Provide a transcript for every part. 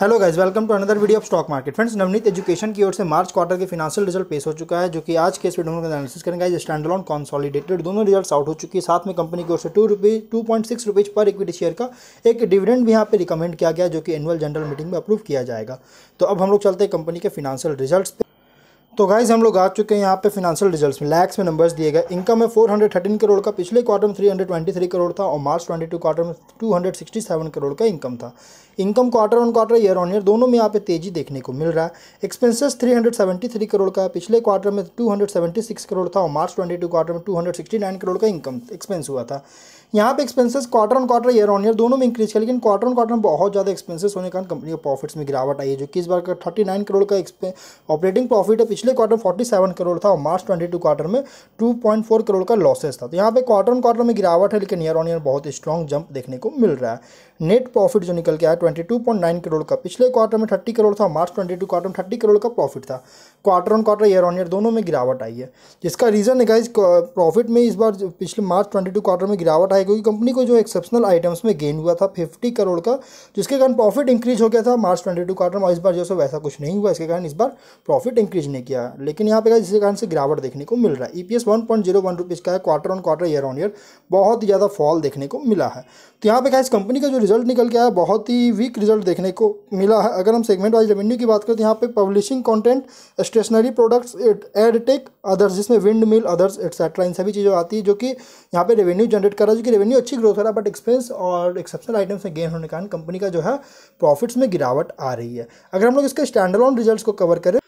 hello guys welcome to another video of stock market friends Navneet education की ओर से March quarter के financial result पेश हो चुका है जो कि आज के इस वीडियो में एनालिसिस करेंगे स्टैंड स्टैंडलॉन कॉन्सॉलिडेटेड दोनों रिजल्ट्स आउट हो चुकी है साथ में कंपनी की ओर से two rupee two point six rupees per equity share का एक डिविडेंड भी यहाँ पर रिकमेंड किया गया जो कि एनुअल जनरल मीटिंग में अप्रूव किया जाएगा तो अब हम लोग चलते हैं कंपनी के फिनाशियल रिजल्ट तो गाइज हम लोग आ चुके हैं यहाँ पे फिनेंशियल रिजल्ट्स में लैक्स में नंबर्स दिए गए इनकम है 413 करोड़ का पिछले क्वार्टर में 323 करोड़ था और मार्च 22 क्वार्टर में 267 करोड़ का इनकम था income quarter on quarter year on year दोनों में यहाँ पे तेजी देखने को मिल रहा है एक्सपेंसेस 373 करोड़ का पिछले क्वार्टर में सिक्स करोड़ था और मार्च टू क्वार्टर में नाइन करोड़ का इनकम एक्सपेंस हुआ था यहाँ पे expenses quarter on quarter year on year दोनों में इंक्रीज किया लेकिन क्वार्टर ऑन क्वार्टर में बहुत ज़्यादा एक्सपेंसेस होने के कारण कंपनी के प्रॉफिट्स में गिरावट आई है जो कि इस बार का थर्टी करोड़ का ऑपरेटिंग प्रॉफिट है पिछले पिछले क्वार्टर 47 करोड़ था और मार्च 22 क्वार्टर में 2.4 करोड़ का लॉसेस था तो यहाँ पे क्वार्टर ऑन क्वार्टर में गिरावट है लेकिन ईयर ऑन ईयर बहुत स्ट्रॉन्ग जंप देखने को मिल रहा है नेट प्रॉफिट जो निकल के आया 22.9 करोड़ का पिछले क्वार्टर में 30 करोड़ था मार्च 22 क्वार्टर में 30 करोड़ का प्रॉफिट था quarter on quarter year on year दोनों में गिरावट आई है जिसका रीज़न है इस प्रॉफिट में इस बार पिछले मार्च 22 क्वार्टर में गिरावट आई क्योंकि कंपनी को जो एक्सेप्शनल आइटम्स में गेन हुआ था फिफ्टी करोड़ का जिसके कारण प्रॉफिट इंक्रीज हो गया था मार्च टू क्वार्टर में इस बार जो वैसा कुछ नहीं हुआ इसके कारण इस बार प्रॉफिट इंक्रीज नहीं किया किया लेकिन यहाँ पे गाइस इसी कारण से गिरावट देखने को मिल रहा है E P S one point zero का है quarter on quarter year on year बहुत ही ज़्यादा फॉल देखने को मिला है तो यहाँ पे गाइस कंपनी का जो रिजल्ट निकल के आया बहुत ही वीक रिजल्ट देखने को मिला है अगर हम सेगमेंट वाइज रेवेन्यू की बात करें तो यहाँ पे publishing content stationery products edtech others जिसमें विंड मिल अदर्स एक्सेट्रा इन सभी चीज़ें आती है जो कि यहाँ पर रेवेन्यू जनरेट कर रहा है जो कि रेवेन्यू अच्छी ग्रोथ हो रहा है बट एक्सपेंस और एक्सेप्शनल आइटम्स में गेन होने के कारण कंपनी का जो है प्रॉफिट्स में गिरावट आ रही है अगर हम लोग इसके स्टैंडर्ड ऑन रिजल्ट को कवर करें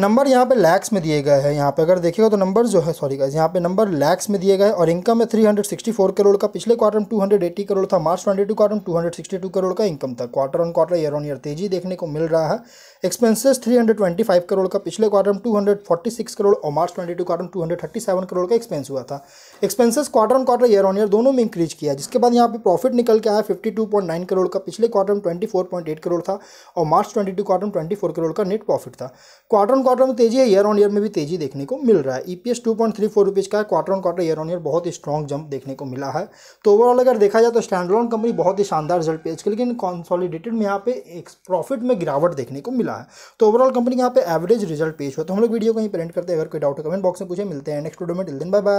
नंबर यहाँ पे लैक्स में दिए गए हैं यहाँ पे अगर देखिएगा तो नंबर जो है सॉरी गाइज यहाँ पे नंबर लैक्स में दिए गए और इनकम है 364 करोड़ का पिछले क्वार्टर में 280 करोड़ था मार्च 22 क्वार्टर में 262 करोड़ का इनकम था quarter on quarter year on year तेजी देखने को मिल रहा है एक्सपेंसेस 325 करोड़ का पिछले क्वार्टर में 246 करोड़ और मार्च ट्वेंटी क्वार्टर में 237 करोड़ का एक्सपेंस हुआ था expenses quarter on quarter year on year दोनों में इंक्रीज किया जिसके बाद यहाँ पे प्रॉफिट निकल के आया 52.9 करोड़ का पिछले क्वार्टर में 24.8 करोड़ था और मार्च 22 क्वार्टर में 24 करोड़ का नेट प्रॉफिट था क्वार्टर ऑन क्वार्टर में तेजी है ईयर ऑन ईयर में भी तेजी देखने को मिल रहा है EPS two point three four rupees का quarter on quarter year on year बहुत ही स्ट्रॉन्ग जंप देखने को मिला है तो ओवरऑल अगर देखा जाए तो स्टैंडलॉन कंपनी बहुत ही शानदार रिजल्ट पेज की लेकिन कॉन्सॉलीडेटेड में यहाँ पे एक प्रॉफिट में गिरावट देखने को मिला है तो ओवरऑल कंपनी यहाँ पे एवरेज रिजल्ट पेश हुआ तो हम लोग वीडियो को ही प्रिंट करते हैं अगर कोई डाउट कमेंट बॉक्स में पूछे मिलते हैं नेक्स्ट वीडियो में टिल दिन बाय बाय